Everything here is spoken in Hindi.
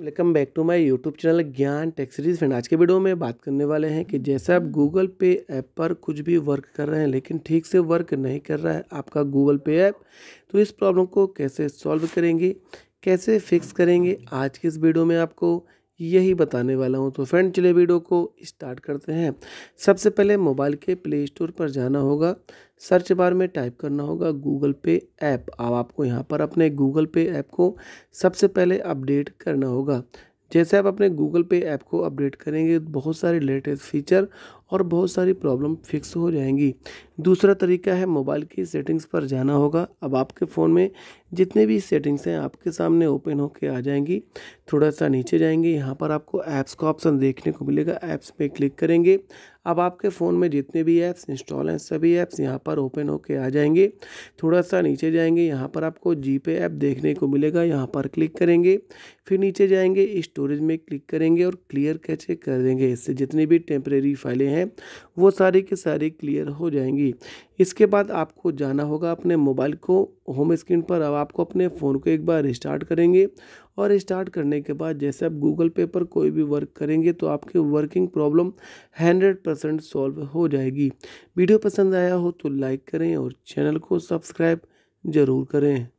welcome back to my YouTube channel Gyan tech series friend आज के वीडियो में बात करने वाले हैं कि जैसे आप गूगल पे ऐप पर कुछ भी वर्क कर रहे हैं लेकिन ठीक से वर्क नहीं कर रहा है आपका गूगल पे ऐप तो इस प्रॉब्लम को कैसे सॉल्व करेंगे कैसे फिक्स करेंगे आज की इस वीडियो में आपको यही बताने वाला हूँ तो फ्रेंड चले वीडियो को स्टार्ट करते हैं सबसे पहले मोबाइल के प्ले स्टोर पर जाना होगा सर्च बार में टाइप करना होगा गूगल पे ऐप अब आपको यहाँ पर अपने गूगल पे ऐप को सबसे पहले अपडेट करना होगा जैसे आप अपने गूगल पे ऐप को अपडेट करेंगे बहुत सारे लेटेस्ट फीचर और बहुत सारी प्रॉब्लम फिक्स हो जाएंगी दूसरा तरीका है मोबाइल की सेटिंग्स पर जाना होगा अब आपके फ़ोन में जितने भी सेटिंग्स हैं आपके सामने ओपन होकर आ जाएंगी थोड़ा सा नीचे जाएंगे यहाँ पर आपको ऐप्स का ऑप्शन देखने को मिलेगा ऐप्स पे क्लिक करेंगे अब आपके फ़ोन में जितने भी ऐप्स इंस्टॉल हैं सभी ऐप्स यहाँ पर ओपन होकर आ जाएंगे थोड़ा सा नीचे जाएंगे यहाँ पर आपको जी पे ऐप देखने को मिलेगा यहाँ पर क्लिक करेंगे फिर नीचे जाएंगे स्टोरेज में क्लिक करेंगे और क्लियर कैचे कर देंगे इससे जितनी भी टेम्परेरी फाइलें हैं हैं वो सारी की सारी क्लियर हो जाएंगी इसके बाद आपको जाना होगा अपने मोबाइल को होम स्क्रीन पर अब आपको अपने फ़ोन को एक बार रिस्टार्ट करेंगे और स्टार्ट करने के बाद जैसे आप गूगल पे पर कोई भी वर्क करेंगे तो आपकी working problem hundred percent solve हो जाएगी वीडियो पसंद आया हो तो लाइक करें और चैनल को सब्सक्राइब ज़रूर करें